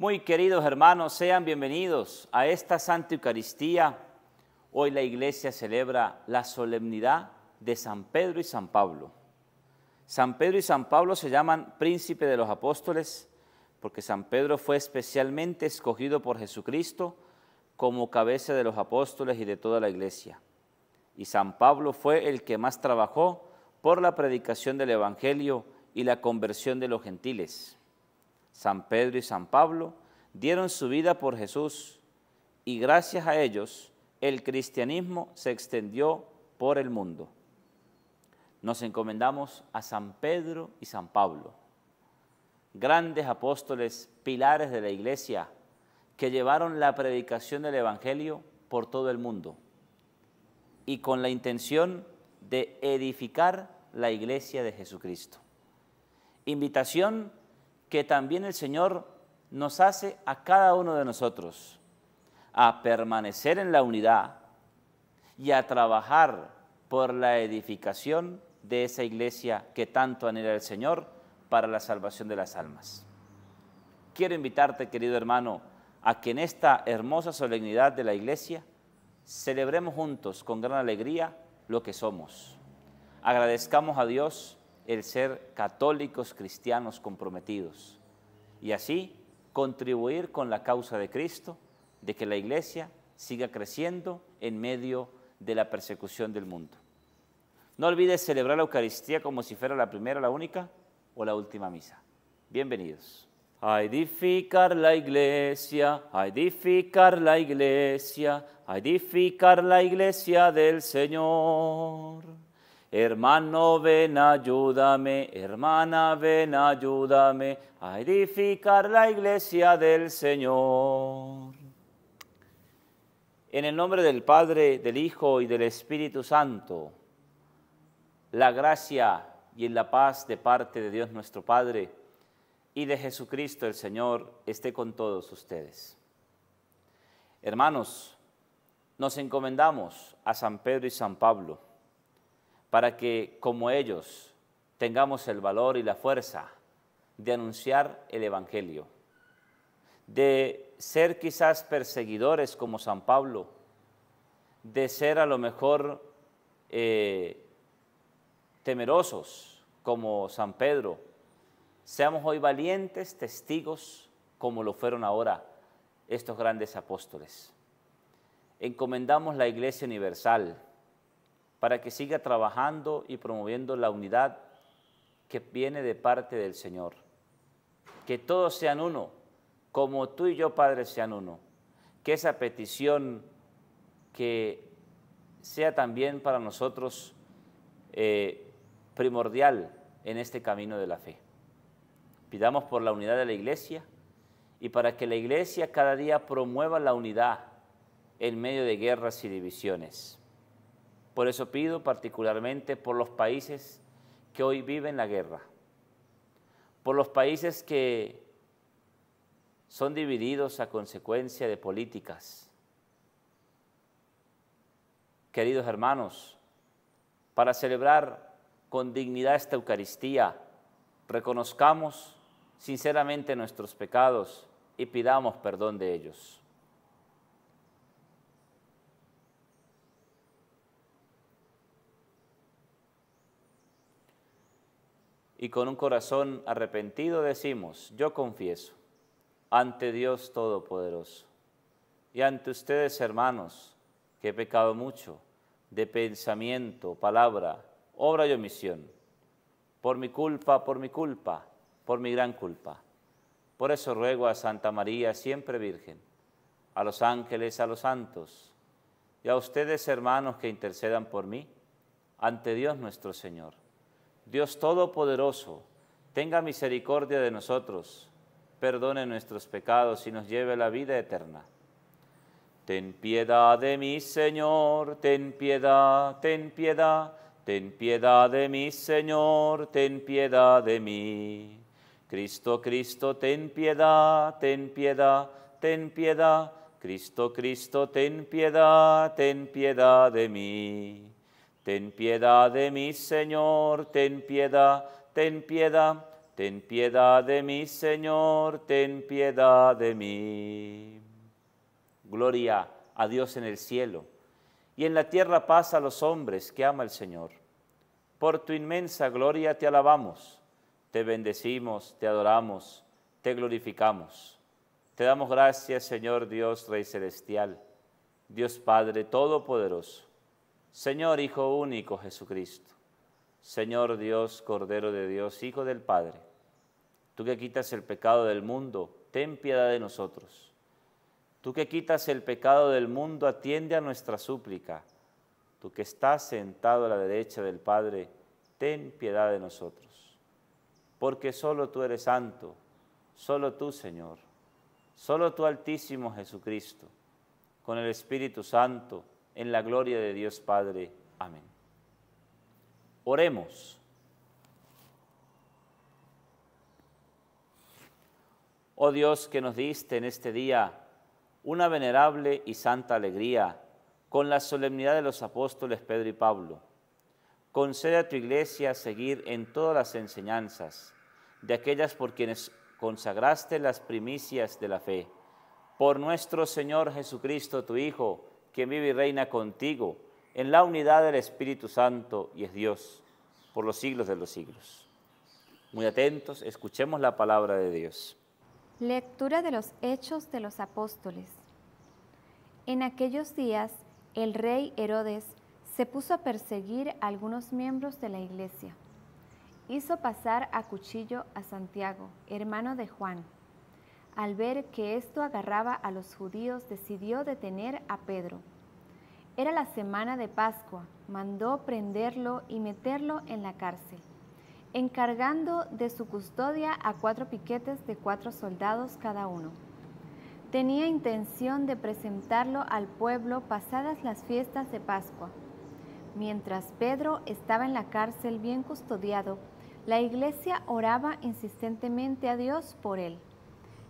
Muy queridos hermanos, sean bienvenidos a esta Santa Eucaristía. Hoy la iglesia celebra la solemnidad de San Pedro y San Pablo. San Pedro y San Pablo se llaman príncipe de los apóstoles porque San Pedro fue especialmente escogido por Jesucristo como cabeza de los apóstoles y de toda la iglesia. Y San Pablo fue el que más trabajó por la predicación del Evangelio y la conversión de los gentiles. San Pedro y San Pablo, dieron su vida por Jesús y gracias a ellos el cristianismo se extendió por el mundo. Nos encomendamos a San Pedro y San Pablo, grandes apóstoles, pilares de la iglesia, que llevaron la predicación del Evangelio por todo el mundo y con la intención de edificar la iglesia de Jesucristo. Invitación que también el Señor nos hace a cada uno de nosotros, a permanecer en la unidad y a trabajar por la edificación de esa iglesia que tanto anhela el Señor para la salvación de las almas. Quiero invitarte, querido hermano, a que en esta hermosa solemnidad de la iglesia celebremos juntos con gran alegría lo que somos. Agradezcamos a Dios el ser católicos cristianos comprometidos y así contribuir con la causa de Cristo, de que la iglesia siga creciendo en medio de la persecución del mundo. No olvides celebrar la Eucaristía como si fuera la primera, la única o la última misa. Bienvenidos. A edificar la iglesia, a edificar la iglesia, a edificar la iglesia del Señor. Hermano, ven, ayúdame, hermana, ven, ayúdame a edificar la iglesia del Señor. En el nombre del Padre, del Hijo y del Espíritu Santo, la gracia y la paz de parte de Dios nuestro Padre y de Jesucristo el Señor esté con todos ustedes. Hermanos, nos encomendamos a San Pedro y San Pablo para que, como ellos, tengamos el valor y la fuerza de anunciar el Evangelio, de ser quizás perseguidores como San Pablo, de ser a lo mejor eh, temerosos como San Pedro. Seamos hoy valientes testigos como lo fueron ahora estos grandes apóstoles. Encomendamos la Iglesia Universal para que siga trabajando y promoviendo la unidad que viene de parte del Señor. Que todos sean uno, como tú y yo, Padre, sean uno. Que esa petición que sea también para nosotros eh, primordial en este camino de la fe. Pidamos por la unidad de la iglesia y para que la iglesia cada día promueva la unidad en medio de guerras y divisiones. Por eso pido particularmente por los países que hoy viven la guerra, por los países que son divididos a consecuencia de políticas. Queridos hermanos, para celebrar con dignidad esta Eucaristía, reconozcamos sinceramente nuestros pecados y pidamos perdón de ellos. y con un corazón arrepentido decimos, yo confieso ante Dios Todopoderoso y ante ustedes hermanos que he pecado mucho de pensamiento, palabra, obra y omisión, por mi culpa, por mi culpa, por mi gran culpa. Por eso ruego a Santa María, siempre Virgen, a los ángeles, a los santos, y a ustedes hermanos que intercedan por mí, ante Dios nuestro Señor. Dios Todopoderoso, tenga misericordia de nosotros, perdone nuestros pecados y nos lleve a la vida eterna. Ten piedad de mí, Señor, ten piedad, ten piedad, ten piedad de mí, Señor, ten piedad de mí. Cristo, Cristo, ten piedad, ten piedad, ten piedad. Cristo, Cristo, ten piedad, ten piedad de mí. Ten piedad de mí, Señor, ten piedad, ten piedad, ten piedad de mí, Señor, ten piedad de mí. Gloria a Dios en el cielo, y en la tierra paz a los hombres que ama el Señor. Por tu inmensa gloria te alabamos, te bendecimos, te adoramos, te glorificamos. Te damos gracias, Señor Dios, Rey Celestial, Dios Padre Todopoderoso Señor Hijo único Jesucristo, Señor Dios, Cordero de Dios, Hijo del Padre, tú que quitas el pecado del mundo, ten piedad de nosotros. Tú que quitas el pecado del mundo, atiende a nuestra súplica. Tú que estás sentado a la derecha del Padre, ten piedad de nosotros. Porque solo tú eres santo, solo tú, Señor, solo tú, Altísimo Jesucristo, con el Espíritu Santo, en la gloria de Dios Padre. Amén. Oremos. Oh Dios que nos diste en este día una venerable y santa alegría con la solemnidad de los apóstoles Pedro y Pablo. Concede a tu iglesia seguir en todas las enseñanzas de aquellas por quienes consagraste las primicias de la fe. Por nuestro Señor Jesucristo, tu Hijo, vive y reina contigo en la unidad del Espíritu Santo y es Dios por los siglos de los siglos. Muy atentos, escuchemos la palabra de Dios. Lectura de los Hechos de los Apóstoles. En aquellos días, el rey Herodes se puso a perseguir a algunos miembros de la iglesia. Hizo pasar a cuchillo a Santiago, hermano de Juan. Al ver que esto agarraba a los judíos, decidió detener a Pedro era la semana de Pascua. Mandó prenderlo y meterlo en la cárcel, encargando de su custodia a cuatro piquetes de cuatro soldados cada uno. Tenía intención de presentarlo al pueblo pasadas las fiestas de Pascua. Mientras Pedro estaba en la cárcel bien custodiado, la iglesia oraba insistentemente a Dios por él.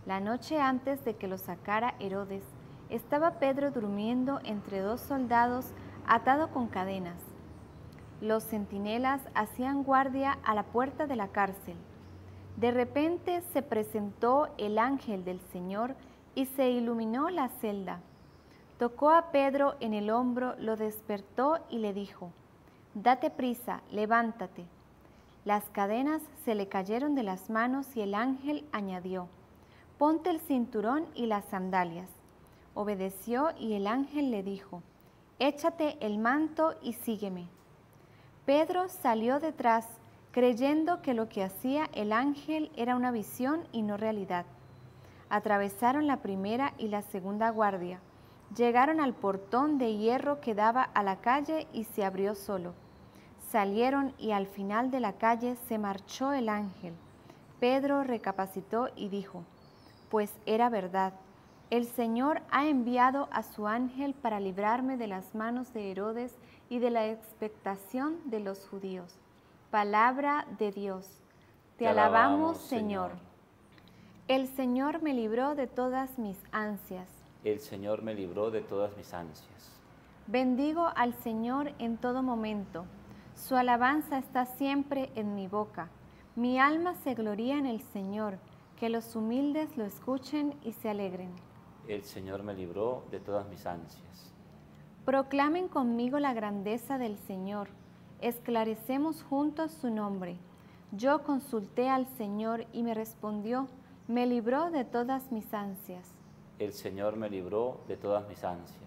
La noche antes de que lo sacara Herodes, estaba Pedro durmiendo entre dos soldados atado con cadenas. Los centinelas hacían guardia a la puerta de la cárcel. De repente se presentó el ángel del Señor y se iluminó la celda. Tocó a Pedro en el hombro, lo despertó y le dijo, Date prisa, levántate. Las cadenas se le cayeron de las manos y el ángel añadió, Ponte el cinturón y las sandalias. Obedeció y el ángel le dijo, Échate el manto y sígueme. Pedro salió detrás, creyendo que lo que hacía el ángel era una visión y no realidad. Atravesaron la primera y la segunda guardia. Llegaron al portón de hierro que daba a la calle y se abrió solo. Salieron y al final de la calle se marchó el ángel. Pedro recapacitó y dijo, pues era verdad el Señor ha enviado a su ángel para librarme de las manos de Herodes y de la expectación de los judíos. Palabra de Dios. Te, alabamos, Señor. Señor. El Señor me libró de todas mis ansias. El Señor me libró de todas mis ansias. Bendigo al Señor en todo momento. Su alabanza está siempre en mi boca. Mi alma se gloría en el Señor. Que los humildes lo escuchen y se alegren el Señor me libró de todas mis ansias. Proclamen conmigo la grandeza del Señor, esclarecemos juntos su nombre. Yo consulté al Señor y me respondió, me libró de todas mis ansias. El Señor me libró de todas mis ansias.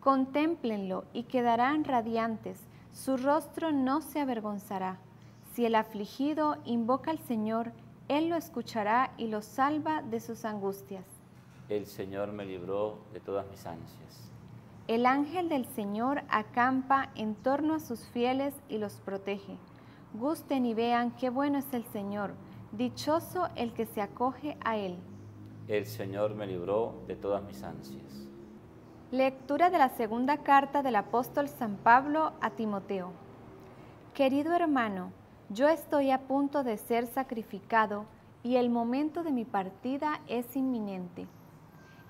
Contémplenlo y quedarán radiantes, su rostro no se avergonzará. Si el afligido invoca al Señor, Él lo escuchará y lo salva de sus angustias. El Señor me libró de todas mis ansias. El ángel del Señor acampa en torno a sus fieles y los protege. Gusten y vean qué bueno es el Señor, dichoso el que se acoge a Él. El Señor me libró de todas mis ansias. Lectura de la segunda carta del apóstol San Pablo a Timoteo. Querido hermano, yo estoy a punto de ser sacrificado y el momento de mi partida es inminente.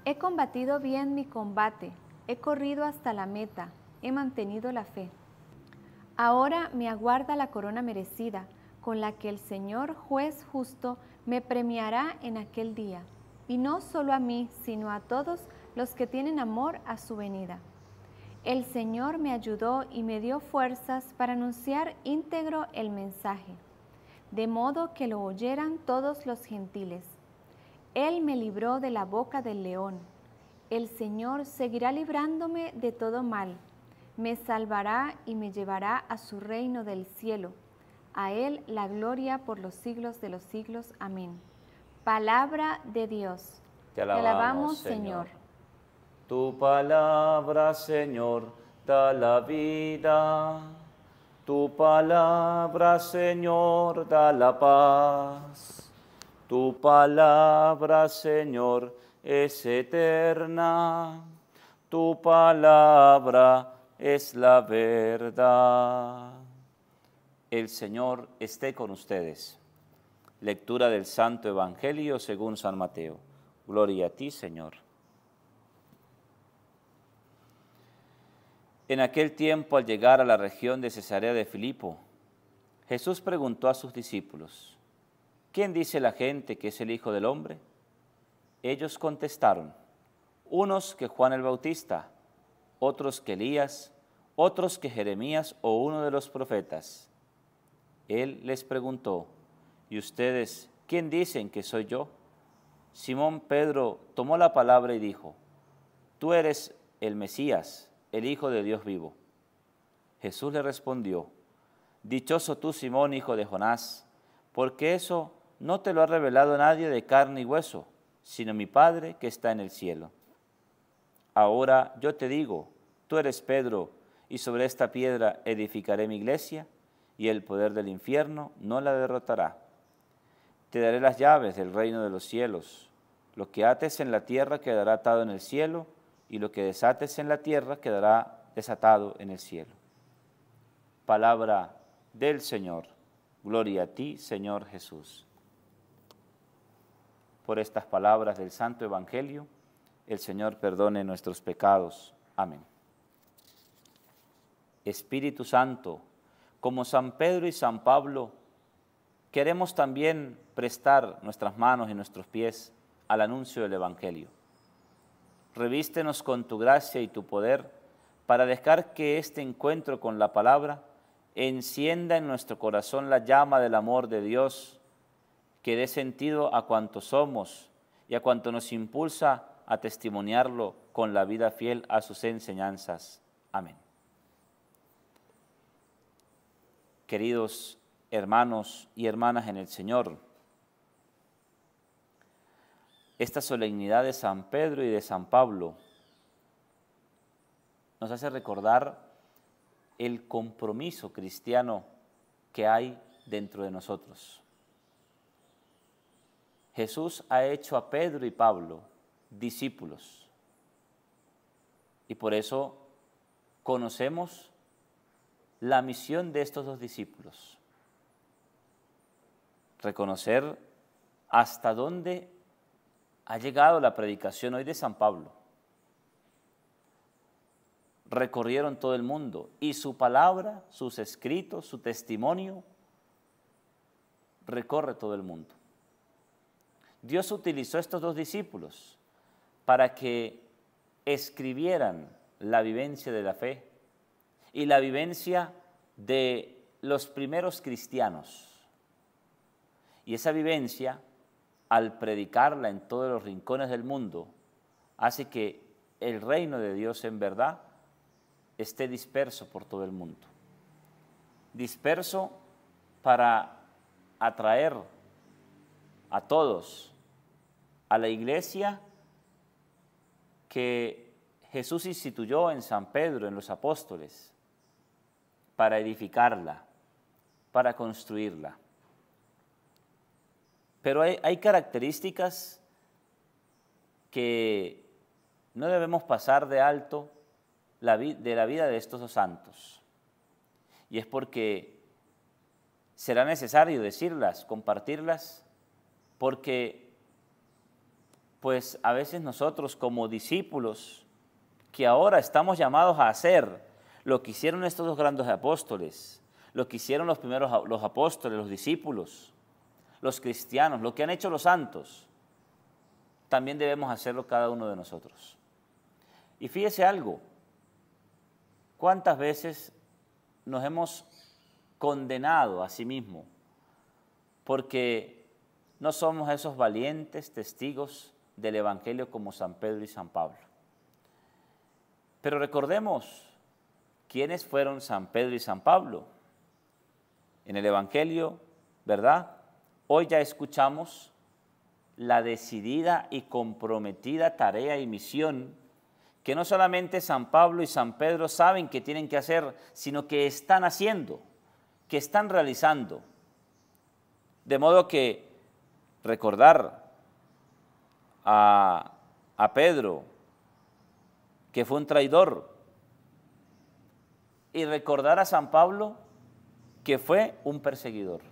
He combatido bien mi combate, he corrido hasta la meta, he mantenido la fe. Ahora me aguarda la corona merecida, con la que el Señor juez justo me premiará en aquel día, y no solo a mí, sino a todos los que tienen amor a su venida. El Señor me ayudó y me dio fuerzas para anunciar íntegro el mensaje, de modo que lo oyeran todos los gentiles él me libró de la boca del león. El Señor seguirá librándome de todo mal. Me salvará y me llevará a su reino del cielo. A Él la gloria por los siglos de los siglos. Amén. Palabra de Dios. Te alabamos, Señor. Tu palabra, Señor, da la vida. Tu palabra, Señor, da la paz. Tu palabra, Señor, es eterna. Tu palabra es la verdad. El Señor esté con ustedes. Lectura del Santo Evangelio según San Mateo. Gloria a ti, Señor. En aquel tiempo, al llegar a la región de Cesarea de Filipo, Jesús preguntó a sus discípulos, ¿quién dice la gente que es el Hijo del Hombre? Ellos contestaron, unos que Juan el Bautista, otros que Elías, otros que Jeremías o uno de los profetas. Él les preguntó, ¿y ustedes quién dicen que soy yo? Simón Pedro tomó la palabra y dijo, Tú eres el Mesías, el Hijo de Dios vivo. Jesús le respondió, Dichoso tú, Simón, hijo de Jonás, porque eso no te lo ha revelado nadie de carne y hueso, sino mi Padre que está en el cielo. Ahora yo te digo, tú eres Pedro, y sobre esta piedra edificaré mi iglesia, y el poder del infierno no la derrotará. Te daré las llaves del reino de los cielos. Lo que ates en la tierra quedará atado en el cielo, y lo que desates en la tierra quedará desatado en el cielo. Palabra del Señor. Gloria a ti, Señor Jesús por estas palabras del Santo Evangelio. El Señor perdone nuestros pecados. Amén. Espíritu Santo, como San Pedro y San Pablo, queremos también prestar nuestras manos y nuestros pies al anuncio del Evangelio. Revístenos con tu gracia y tu poder para dejar que este encuentro con la palabra encienda en nuestro corazón la llama del amor de Dios que dé sentido a cuanto somos y a cuanto nos impulsa a testimoniarlo con la vida fiel a sus enseñanzas. Amén. Queridos hermanos y hermanas en el Señor, esta solemnidad de San Pedro y de San Pablo nos hace recordar el compromiso cristiano que hay dentro de nosotros. Jesús ha hecho a Pedro y Pablo discípulos. Y por eso conocemos la misión de estos dos discípulos. Reconocer hasta dónde ha llegado la predicación hoy de San Pablo. Recorrieron todo el mundo y su palabra, sus escritos, su testimonio recorre todo el mundo. Dios utilizó estos dos discípulos para que escribieran la vivencia de la fe y la vivencia de los primeros cristianos. Y esa vivencia, al predicarla en todos los rincones del mundo, hace que el reino de Dios en verdad esté disperso por todo el mundo. Disperso para atraer a todos, a la iglesia que Jesús instituyó en San Pedro, en los apóstoles, para edificarla, para construirla. Pero hay, características que no debemos pasar de alto la de la vida de estos dos santos. Y es porque será necesario decirlas, compartirlas porque pues a veces nosotros como discípulos que ahora estamos llamados a hacer lo que hicieron estos dos grandes apóstoles, lo que hicieron los primeros los apóstoles, los discípulos, los cristianos, lo que han hecho los santos, también debemos hacerlo cada uno de nosotros. Y fíjese algo, ¿cuántas veces nos hemos condenado a sí mismo porque no somos esos valientes testigos del Evangelio como San Pedro y San Pablo. Pero recordemos quiénes fueron San Pedro y San Pablo. En el Evangelio, ¿verdad? Hoy ya escuchamos la decidida y comprometida tarea y misión que no solamente San Pablo y San Pedro saben que tienen que hacer, sino que están haciendo, que están realizando. De modo que recordar a, Pedro, que fue un traidor, y recordar a San Pablo, que fue un perseguidor.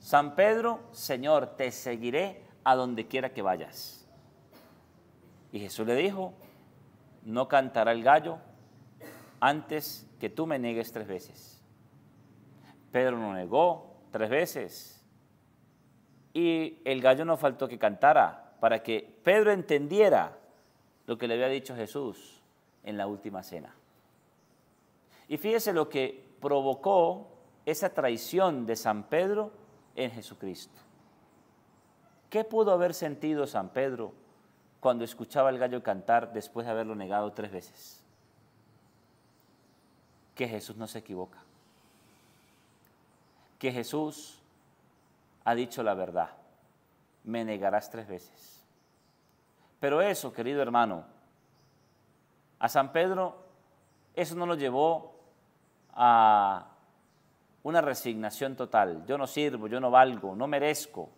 San Pedro, Señor, te seguiré a donde quiera que vayas. Y Jesús le dijo, no cantará el gallo antes que tú me niegues tres veces. Pedro no negó tres veces. Y el gallo no faltó que cantara para que Pedro entendiera lo que le había dicho Jesús en la última cena. Y fíjese lo que provocó esa traición de San Pedro en Jesucristo. ¿Qué pudo haber sentido San Pedro cuando escuchaba al gallo cantar después de haberlo negado tres veces? Que Jesús no se equivoca. Que Jesús ha dicho la verdad, me negarás tres veces. Pero eso, querido hermano, a San Pedro, eso no lo llevó a una resignación total. Yo no sirvo, yo no valgo, no merezco.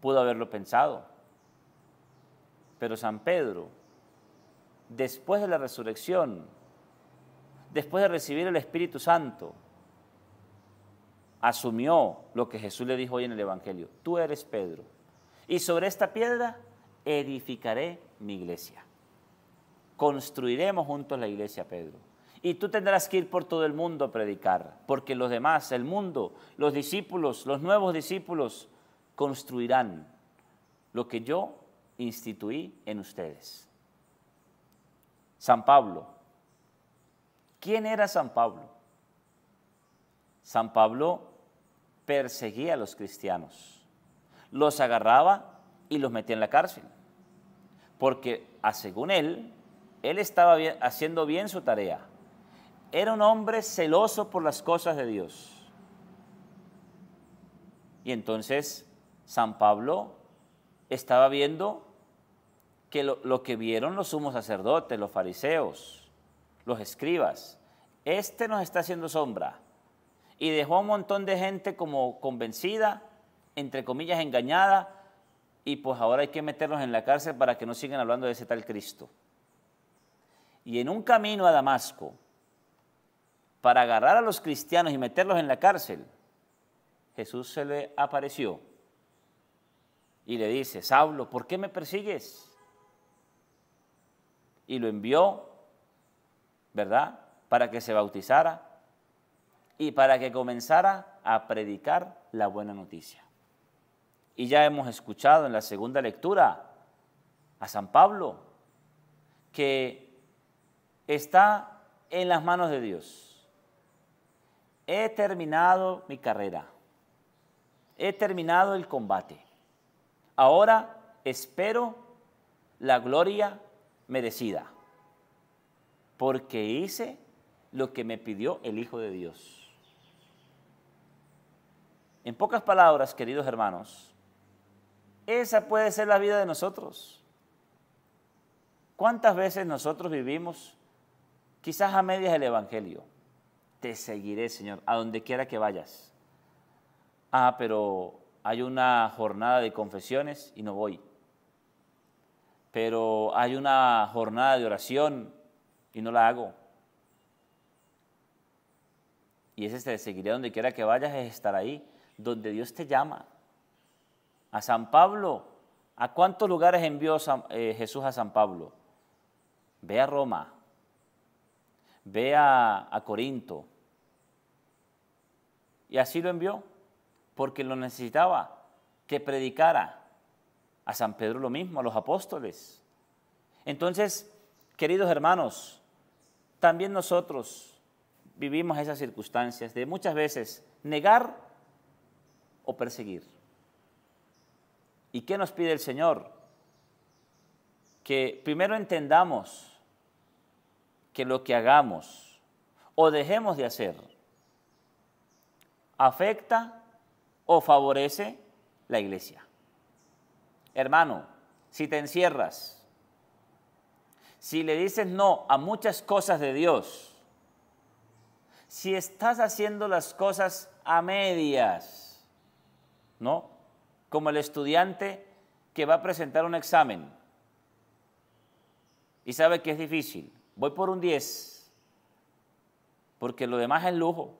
Pudo haberlo pensado. Pero San Pedro, después de la resurrección, después de recibir el Espíritu Santo, asumió lo que Jesús le dijo hoy en el Evangelio. Tú eres Pedro. Y sobre esta piedra edificaré mi iglesia. Construiremos juntos la iglesia, Pedro. Y tú tendrás que ir por todo el mundo a predicar, porque los demás, el mundo, los discípulos, los nuevos discípulos, construirán lo que yo instituí en ustedes. San Pablo. ¿Quién era San Pablo? San Pablo perseguía a los cristianos, los agarraba y los metía en la cárcel, porque ah, según él, él estaba haciendo bien su tarea. Era un hombre celoso por las cosas de Dios. Y entonces San Pablo estaba viendo que lo, lo, que vieron los sumos sacerdotes, los fariseos, los escribas, este nos está haciendo sombra y dejó a un montón de gente como convencida, entre comillas engañada, y pues ahora hay que meterlos en la cárcel para que no sigan hablando de ese tal Cristo. Y en un camino a Damasco, para agarrar a los cristianos y meterlos en la cárcel, Jesús se le apareció y le dice, Saulo, ¿por qué me persigues? Y lo envió, ¿verdad? Para que se bautizara y para que comenzara a predicar la buena noticia. Y ya hemos escuchado en la segunda lectura a San Pablo, que está en las manos de Dios. He terminado mi carrera, he terminado el combate. Ahora espero la gloria merecida, porque hice lo que me pidió el Hijo de Dios. En pocas palabras, queridos hermanos, esa puede ser la vida de nosotros. ¿Cuántas veces nosotros vivimos quizás a medias el Evangelio? Te seguiré, Señor, a donde quiera que vayas. Ah, pero hay una jornada de confesiones y no voy. Pero hay una jornada de oración y no la hago. Y ese te seguiré a donde quiera que vayas es estar ahí donde Dios te llama. A San Pablo, ¿a cuántos lugares envió eh, Jesús a San Pablo? Ve a Roma, ve a Corinto. Y así lo envió, porque lo necesitaba, que predicara. A San Pedro lo mismo, a los apóstoles. Entonces, queridos hermanos, también nosotros vivimos esas circunstancias de muchas veces negar o perseguir. ¿Y qué nos pide el Señor? Que primero entendamos que lo que hagamos o dejemos de hacer afecta o favorece la iglesia. Hermano, si te encierras, si le dices no a muchas cosas de Dios, si estás haciendo las cosas a medias, ¿no? Como el estudiante que va a presentar un examen y sabe que es difícil. Voy por un 10, porque lo demás es lujo.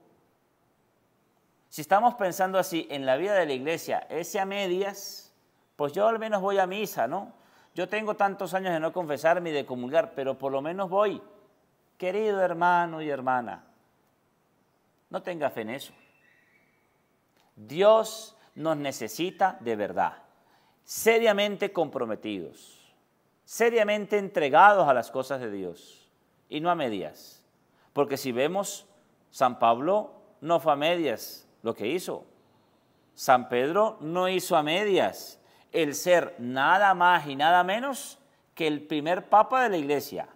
Si estamos pensando así en la vida de la iglesia, ese a medias, pues yo al menos voy a misa, ¿no? Yo tengo tantos años de no confesarme y de comulgar, pero por lo menos voy. Querido hermano y hermana, no tenga fe en eso. Dios nos necesita de verdad, seriamente comprometidos, seriamente entregados a las cosas de Dios y no a medias. Porque si vemos, San Pablo no fue a medias lo que hizo. San Pedro no hizo a medias el ser nada más y nada menos que el primer papa de la iglesia.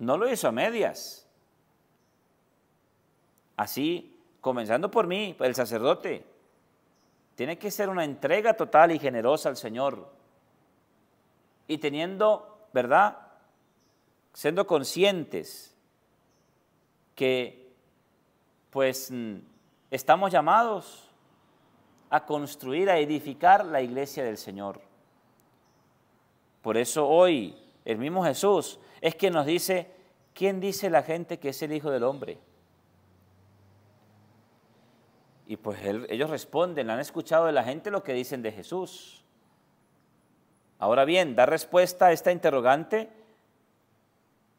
No lo hizo a medias. Así, comenzando por mí, el sacerdote, tiene que ser una entrega total y generosa al Señor. Y teniendo, ¿verdad? Siendo conscientes que pues mm, estamos llamados a construir, a edificar la iglesia del Señor. Por eso hoy el mismo Jesús es quien nos dice, ¿quién dice la gente que es el Hijo del Hombre? Y pues ellos responden, han escuchado de la gente lo que dicen de Jesús. Ahora bien, dar respuesta a esta interrogante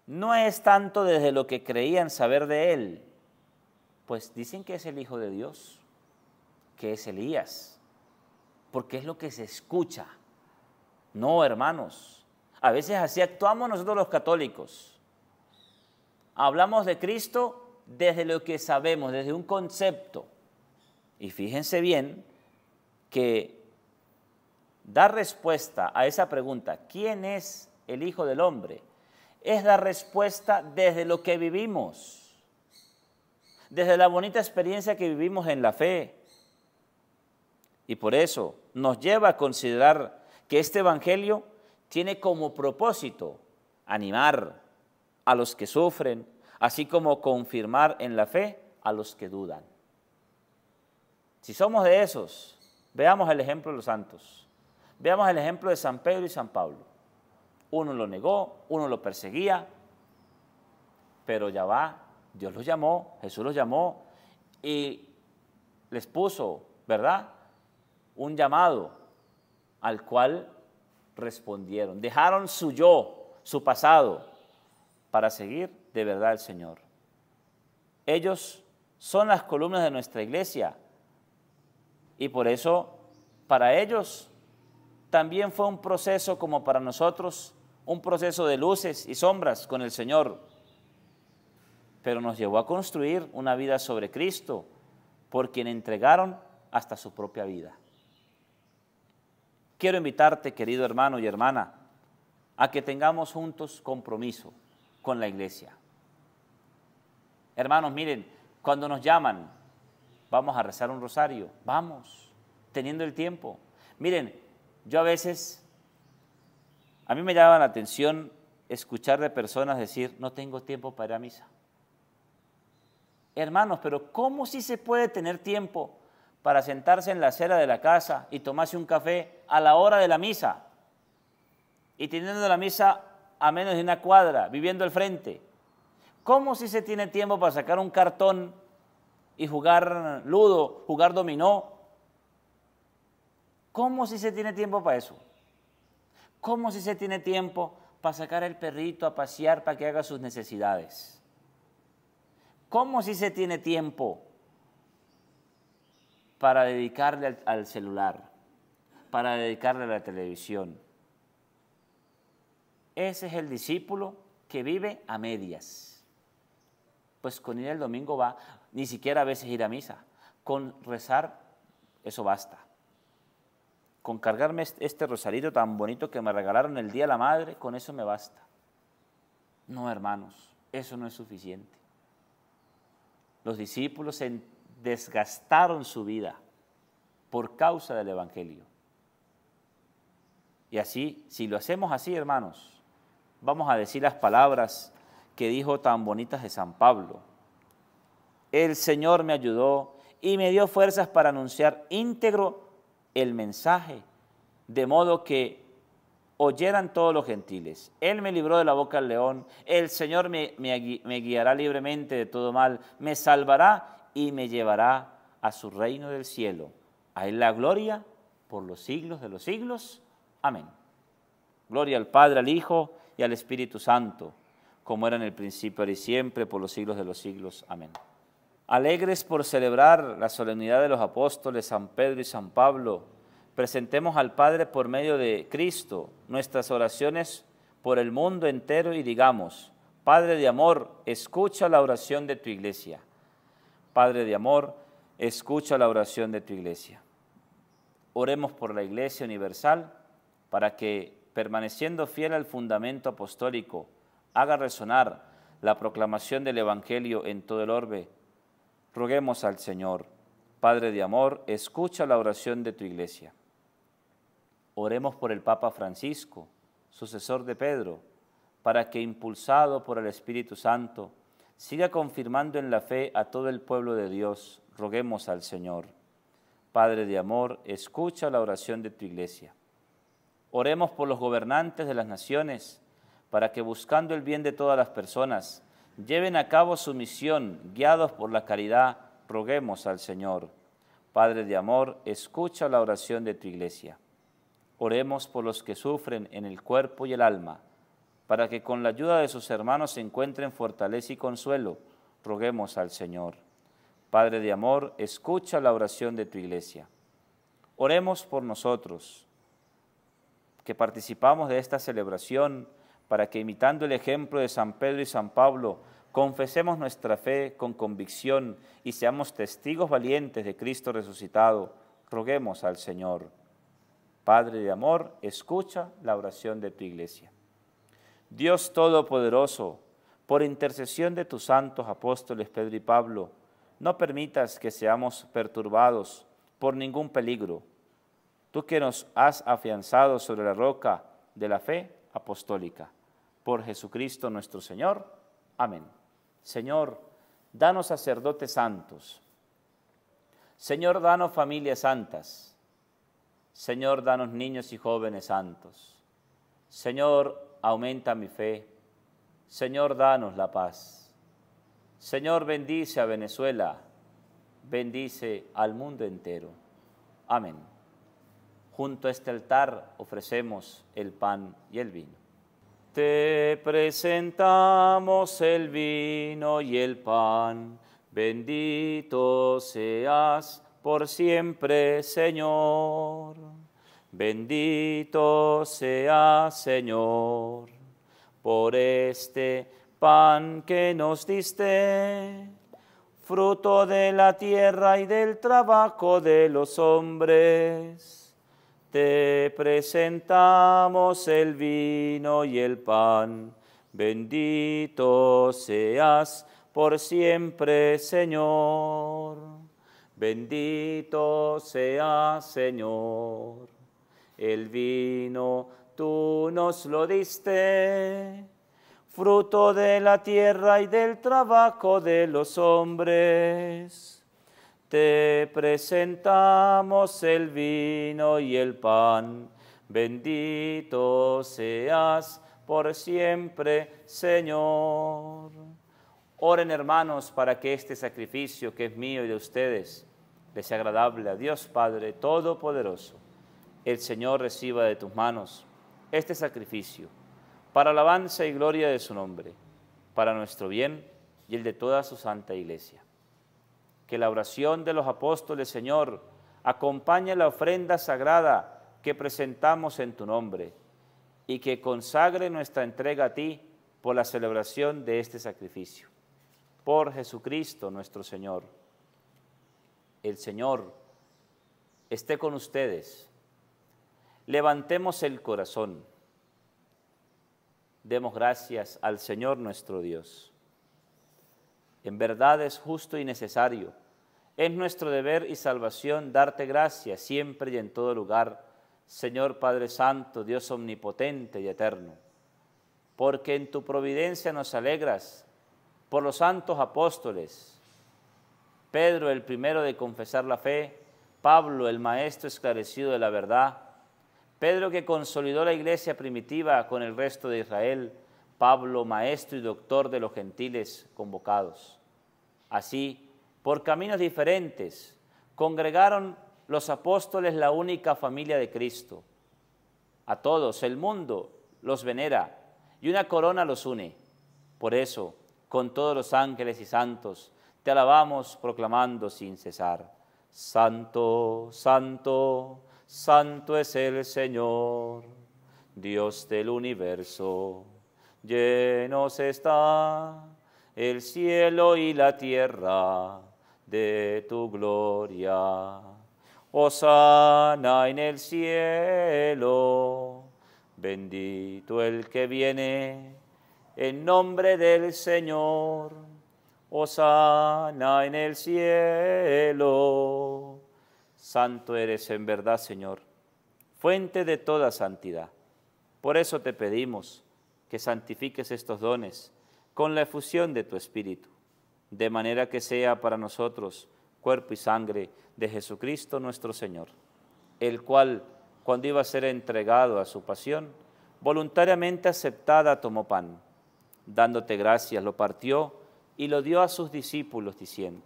no es tanto desde lo que creían saber de él, pues dicen que es el Hijo de Dios, que es Elías, porque es lo que se escucha. No, hermanos, a veces así actuamos nosotros los católicos. Hablamos de Cristo desde lo que sabemos, desde un concepto y fíjense bien que dar respuesta a esa pregunta, ¿quién es el Hijo del Hombre? Es la respuesta desde lo que vivimos, desde la bonita experiencia que vivimos en la fe. Y por eso nos lleva a considerar que este Evangelio tiene como propósito animar a los que sufren, así como confirmar en la fe a los que dudan. Si somos de esos, veamos el ejemplo de los santos. Veamos el ejemplo de San Pedro y San Pablo. Uno lo negó, uno lo perseguía, pero ya va, Dios los llamó, Jesús los llamó y les puso, ¿verdad? Un llamado al cual respondieron. Dejaron su yo, su pasado, para seguir de verdad al Señor. Ellos son las columnas de nuestra iglesia y por eso, para ellos, también fue un proceso como para nosotros, un proceso de luces y sombras con el Señor. Pero nos llevó a construir una vida sobre Cristo, por quien entregaron hasta su propia vida. Quiero invitarte, querido hermano y hermana, a que tengamos juntos compromiso con la iglesia. Hermanos, miren, cuando nos llaman vamos a rezar un rosario, vamos, teniendo el tiempo. Miren, yo a veces, a mí me llama la atención escuchar de personas decir, no tengo tiempo para ir a misa. Hermanos, pero ¿cómo si se puede tener tiempo para sentarse en la acera de la casa y tomarse un café a la hora de la misa? Y teniendo la misa a menos de una cuadra, viviendo al frente. ¿Cómo si se tiene tiempo para sacar un cartón y jugar ludo, jugar dominó. ¿Cómo si se tiene tiempo para eso? ¿Cómo si se tiene tiempo para sacar al perrito a pasear para que haga sus necesidades? ¿Cómo si se tiene tiempo para dedicarle al, celular, para dedicarle a la televisión? Ese es el discípulo que vive a medias. Pues con ir el domingo va, ni siquiera a veces ir a misa. Con rezar, eso basta. Con cargarme este rosarito tan bonito que me regalaron el Día de la Madre, con eso me basta. No, hermanos, eso no es suficiente. Los discípulos desgastaron su vida por causa del Evangelio. Y así, si lo hacemos así, hermanos, vamos a decir las palabras que dijo tan bonitas de San Pablo el Señor me ayudó y me dio fuerzas para anunciar íntegro el mensaje, de modo que oyeran todos los gentiles. Él me libró de la boca del león, el Señor me, guiará libremente de todo mal, me salvará y me llevará a su reino del cielo. A Él la gloria por los siglos de los siglos. Amén. Gloria al Padre, al Hijo y al Espíritu Santo, como era en el principio, ahora y siempre, por los siglos de los siglos. Amén. Alegres por celebrar la solemnidad de los apóstoles San Pedro y San Pablo, presentemos al Padre por medio de Cristo nuestras oraciones por el mundo entero y digamos, Padre de amor, escucha la oración de tu iglesia. Padre de amor, escucha la oración de tu iglesia. Oremos por la iglesia universal para que, permaneciendo fiel al fundamento apostólico, haga resonar la proclamación del Evangelio en todo el orbe Roguemos al Señor. Padre de amor, escucha la oración de tu iglesia. Oremos por el Papa Francisco, sucesor de Pedro, para que, impulsado por el Espíritu Santo, siga confirmando en la fe a todo el pueblo de Dios. Roguemos al Señor. Padre de amor, escucha la oración de tu iglesia. Oremos por los gobernantes de las naciones, para que buscando el bien de todas las personas, lleven a cabo su misión, guiados por la caridad, roguemos al Señor. Padre de amor, escucha la oración de tu iglesia. Oremos por los que sufren en el cuerpo y el alma, para que con la ayuda de sus hermanos se encuentren fortaleza y consuelo. Roguemos al Señor. Padre de amor, escucha la oración de tu iglesia. Oremos por nosotros, que participamos de esta celebración para que imitando el ejemplo de San Pedro y San Pablo, confesemos nuestra fe con convicción y seamos testigos valientes de Cristo resucitado. Roguemos al Señor. Padre de amor, escucha la oración de tu iglesia. Dios Todopoderoso, por intercesión de tus santos apóstoles Pedro y Pablo, no permitas que seamos perturbados por ningún peligro. Tú que nos has afianzado sobre la roca de la fe apostólica por Jesucristo nuestro Señor. Amén. Señor, danos sacerdotes santos. Señor, danos familias santas. Señor, danos niños y jóvenes santos. Señor, aumenta mi fe. Señor, danos la paz. Señor, bendice a Venezuela. Bendice al mundo entero. Amén. Junto a este altar ofrecemos el pan y el vino. Te presentamos el vino y el pan. Bendito seas por siempre, Señor. Bendito seas, Señor, por este pan que nos diste, fruto de la tierra y del trabajo de los hombres. Te presentamos el vino y el pan. Bendito seas por siempre, Señor. Bendito seas, Señor. El vino tú nos lo diste, fruto de la tierra y del trabajo de los hombres. Te presentamos el vino y el pan. Bendito seas por siempre, Señor. Oren hermanos para que este sacrificio que es mío y de ustedes les sea agradable a Dios Padre Todopoderoso. El Señor reciba de tus manos este sacrificio para alabanza y gloria de su nombre, para nuestro bien y el de toda su santa iglesia que la oración de los apóstoles, Señor, acompañe la ofrenda sagrada que presentamos en tu nombre y que consagre nuestra entrega a ti por la celebración de este sacrificio. Por Jesucristo nuestro Señor. El Señor esté con ustedes. Levantemos el corazón. Demos gracias al Señor nuestro Dios. En verdad es justo y necesario. Es nuestro deber y salvación darte gracias siempre y en todo lugar, Señor Padre Santo, Dios omnipotente y eterno. Porque en tu providencia nos alegras por los santos apóstoles, Pedro el primero de confesar la fe, Pablo el maestro esclarecido de la verdad, Pedro que consolidó la iglesia primitiva con el resto de Israel, Pablo maestro y doctor de los gentiles convocados. Así, por caminos diferentes, congregaron los apóstoles la única familia de Cristo. A todos el mundo los venera y una corona los une. Por eso, con todos los ángeles y santos, te alabamos proclamando sin cesar. Santo, santo, santo es el Señor, Dios del universo, llenos está el cielo y la tierra de tu gloria. Osana en el cielo, bendito el que viene en nombre del Señor. sana en el cielo. Santo eres en verdad, Señor, fuente de toda santidad. Por eso te pedimos que santifiques estos dones con la efusión de tu Espíritu, de manera que sea para nosotros cuerpo y sangre de Jesucristo nuestro Señor, el cual, cuando iba a ser entregado a su pasión, voluntariamente aceptada tomó pan, dándote gracias, lo partió y lo dio a sus discípulos, diciendo,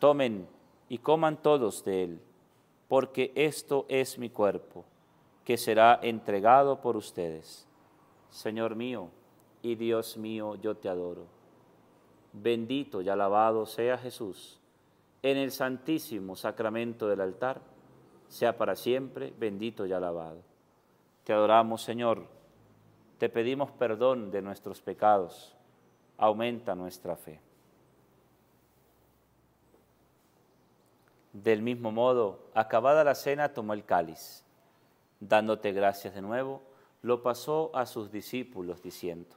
tomen y coman todos de él, porque esto es mi cuerpo, que será entregado por ustedes. Señor mío, y Dios mío, yo te adoro. Bendito y alabado sea Jesús, en el santísimo sacramento del altar, sea para siempre bendito y alabado. Te adoramos, Señor, te pedimos perdón de nuestros pecados, aumenta nuestra fe. Del mismo modo, acabada la cena, tomó el cáliz, dándote gracias de nuevo, lo pasó a sus discípulos diciendo,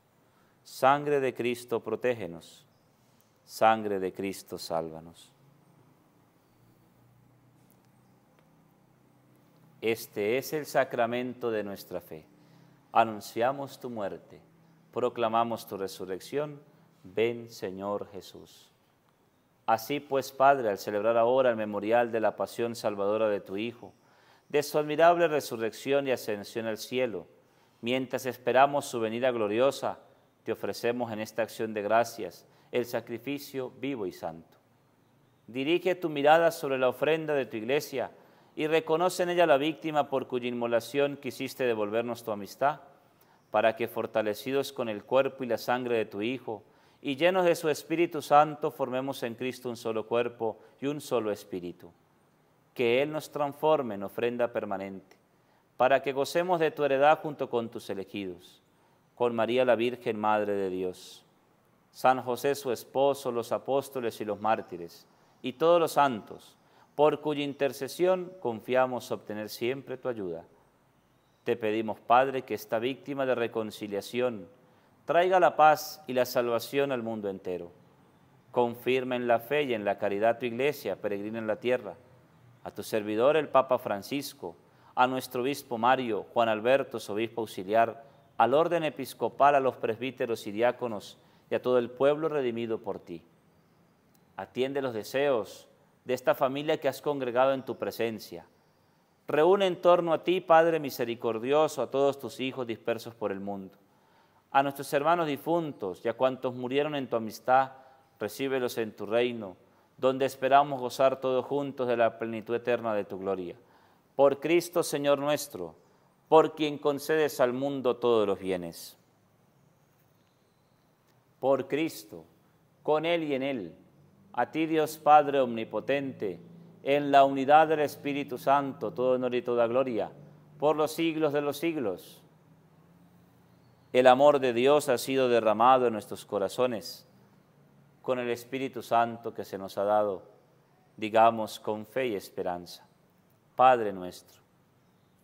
Sangre de Cristo, protégenos. Sangre de Cristo, sálvanos. Este es el sacramento de nuestra fe. Anunciamos tu muerte, proclamamos tu resurrección. Ven, Señor Jesús. Así pues, Padre, al celebrar ahora el memorial de la pasión salvadora de tu Hijo, de su admirable resurrección y ascensión al cielo, mientras esperamos su venida gloriosa, te ofrecemos en esta acción de gracias el sacrificio vivo y santo. Dirige tu mirada sobre la ofrenda de tu iglesia y reconoce en ella la víctima por cuya inmolación quisiste devolvernos tu amistad, para que fortalecidos con el cuerpo y la sangre de tu Hijo y llenos de su Espíritu Santo formemos en Cristo un solo cuerpo y un solo Espíritu. Que Él nos transforme en ofrenda permanente, para que gocemos de tu heredad junto con tus elegidos con María la Virgen, Madre de Dios, San José su esposo, los apóstoles y los mártires, y todos los santos, por cuya intercesión confiamos obtener siempre tu ayuda. Te pedimos, Padre, que esta víctima de reconciliación traiga la paz y la salvación al mundo entero. Confirma en la fe y en la caridad tu iglesia, peregrina en la tierra, a tu servidor el Papa Francisco, a nuestro obispo Mario, Juan Alberto, su obispo auxiliar, al orden episcopal, a los presbíteros y diáconos y a todo el pueblo redimido por ti. Atiende los deseos de esta familia que has congregado en tu presencia. Reúne en torno a ti, Padre misericordioso, a todos tus hijos dispersos por el mundo. A nuestros hermanos difuntos y a cuantos murieron en tu amistad, recíbelos en tu reino, donde esperamos gozar todos juntos de la plenitud eterna de tu gloria. Por Cristo, Señor nuestro por quien concedes al mundo todos los bienes. Por Cristo, con Él y en Él, a ti Dios Padre Omnipotente, en la unidad del Espíritu Santo, todo honor y toda gloria, por los siglos de los siglos. El amor de Dios ha sido derramado en nuestros corazones con el Espíritu Santo que se nos ha dado, digamos con fe y esperanza. Padre nuestro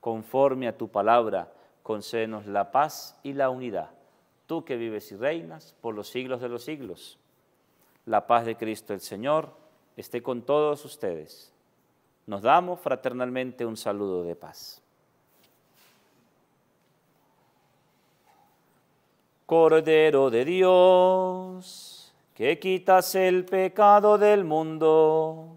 Conforme a tu palabra, concédenos la paz y la unidad. Tú que vives y reinas por los siglos de los siglos. La paz de Cristo el Señor esté con todos ustedes. Nos damos fraternalmente un saludo de paz. Cordero de Dios, que quitas el pecado del mundo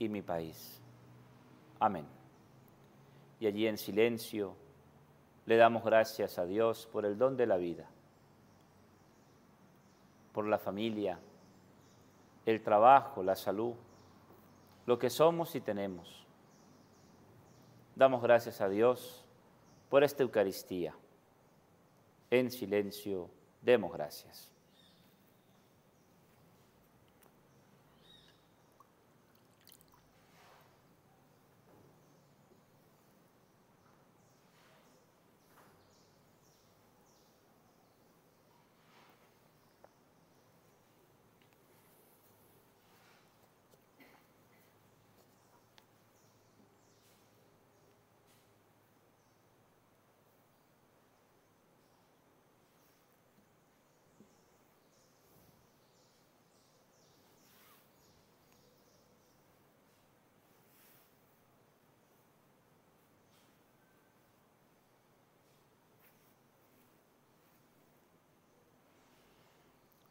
y mi país. Amén. Y allí en silencio le damos gracias a Dios por el don de la vida, por la familia, el trabajo, la salud, lo que somos y tenemos. Damos gracias a Dios por esta Eucaristía. En silencio, demos gracias.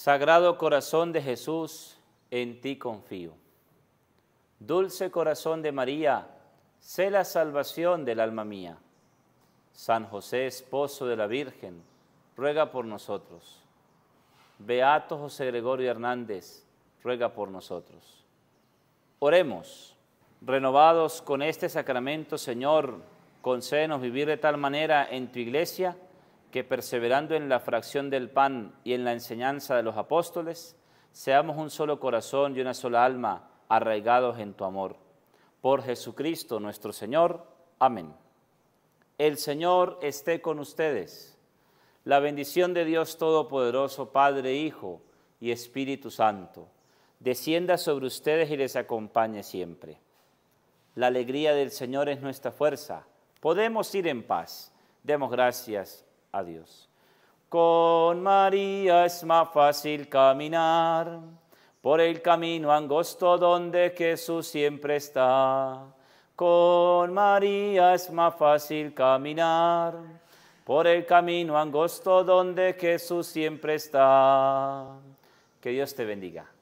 Sagrado corazón de Jesús, en ti confío. Dulce corazón de María, sé la salvación del alma mía. San José, esposo de la Virgen, ruega por nosotros. Beato José Gregorio Hernández, ruega por nosotros. Oremos, renovados con este sacramento, Señor, concédenos vivir de tal manera en tu iglesia, que perseverando en la fracción del pan y en la enseñanza de los apóstoles, seamos un solo corazón y una sola alma, arraigados en tu amor. Por Jesucristo nuestro Señor. Amén. El Señor esté con ustedes. La bendición de Dios Todopoderoso, Padre, Hijo y Espíritu Santo, descienda sobre ustedes y les acompañe siempre. La alegría del Señor es nuestra fuerza. Podemos ir en paz. Demos gracias Adiós. Con María es más fácil caminar por el camino angosto donde Jesús siempre está. Con María es más fácil caminar por el camino angosto donde Jesús siempre está. Que Dios te bendiga.